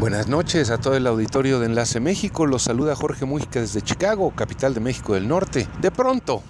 Buenas noches a todo el auditorio de Enlace México. Los saluda Jorge Mujica desde Chicago, capital de México del Norte. De pronto,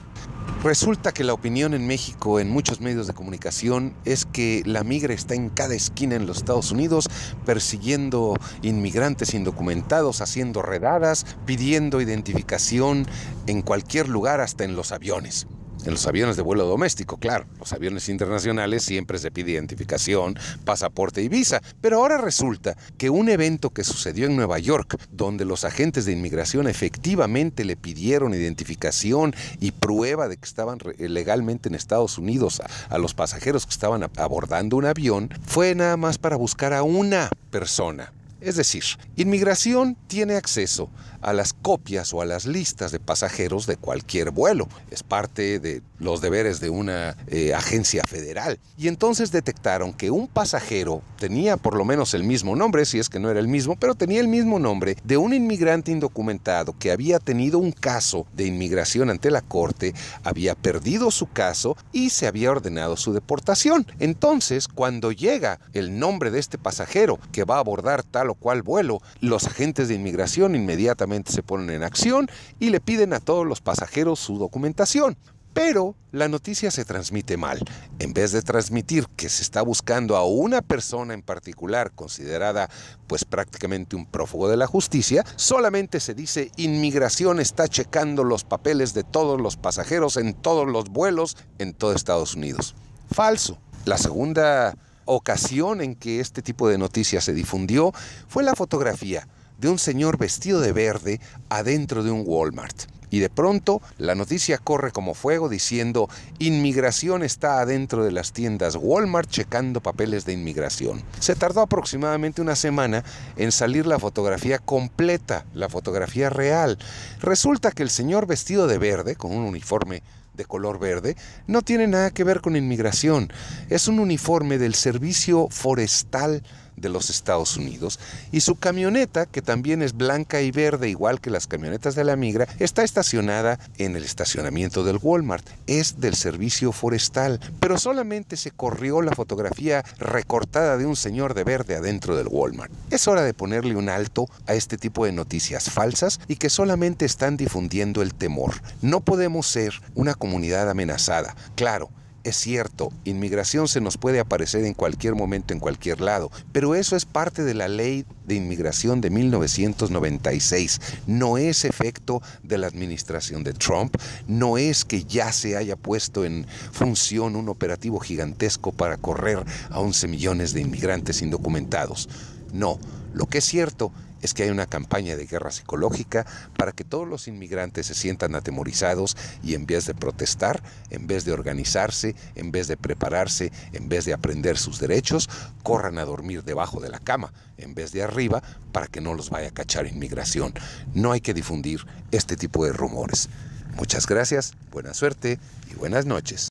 Resulta que la opinión en México, en muchos medios de comunicación, es que la migra está en cada esquina en los Estados Unidos, persiguiendo inmigrantes indocumentados, haciendo redadas, pidiendo identificación en cualquier lugar, hasta en los aviones. En los aviones de vuelo doméstico, claro. Los aviones internacionales siempre se pide identificación, pasaporte y visa. Pero ahora resulta que un evento que sucedió en Nueva York, donde los agentes de inmigración efectivamente le pidieron identificación y prueba de que estaban eh, legalmente en Estados Unidos a, los pasajeros que estaban abordando un avión, fue nada más para buscar a una persona es decir, inmigración tiene acceso a las copias o a las listas de pasajeros de cualquier vuelo. Es parte de los deberes de una eh, agencia federal. Y entonces detectaron que un pasajero tenía por lo menos el mismo nombre, si es que no era el mismo, pero tenía el mismo nombre de un inmigrante indocumentado que había tenido un caso de inmigración ante la corte, había perdido su caso y se había ordenado su deportación. Entonces, cuando llega el nombre de este pasajero que va a abordar tal cual vuelo. Los agentes de inmigración inmediatamente se ponen en acción y le piden a todos los pasajeros su documentación. Pero la noticia se transmite mal. En vez de transmitir que se está buscando a una persona en particular considerada pues prácticamente un prófugo de la justicia, solamente se dice inmigración está checando los papeles de todos los pasajeros en todos los vuelos en todo Estados Unidos. Falso. La segunda ocasión en que este tipo de noticias se difundió fue la fotografía de un señor vestido de verde adentro de un Walmart. Y de pronto la noticia corre como fuego diciendo, inmigración está adentro de las tiendas Walmart checando papeles de inmigración. Se tardó aproximadamente una semana en salir la fotografía completa, la fotografía real. Resulta que el señor vestido de verde, con un uniforme de color verde, no tiene nada que ver con inmigración. Es un uniforme del Servicio Forestal de los Estados Unidos y su camioneta, que también es blanca y verde, igual que las camionetas de la migra, está estacionada en el estacionamiento del Walmart. Es del servicio forestal, pero solamente se corrió la fotografía recortada de un señor de verde adentro del Walmart. Es hora de ponerle un alto a este tipo de noticias falsas y que solamente están difundiendo el temor. No podemos ser una comunidad amenazada. Claro, es cierto, inmigración se nos puede aparecer en cualquier momento, en cualquier lado, pero eso es parte de la ley de inmigración de 1996. No es efecto de la administración de Trump, no es que ya se haya puesto en función un operativo gigantesco para correr a 11 millones de inmigrantes indocumentados. No, lo que es cierto es que hay una campaña de guerra psicológica para que todos los inmigrantes se sientan atemorizados y en vez de protestar, en vez de organizarse, en vez de prepararse, en vez de aprender sus derechos, corran a dormir debajo de la cama, en vez de arriba, para que no los vaya a cachar inmigración. No hay que difundir este tipo de rumores. Muchas gracias, buena suerte y buenas noches.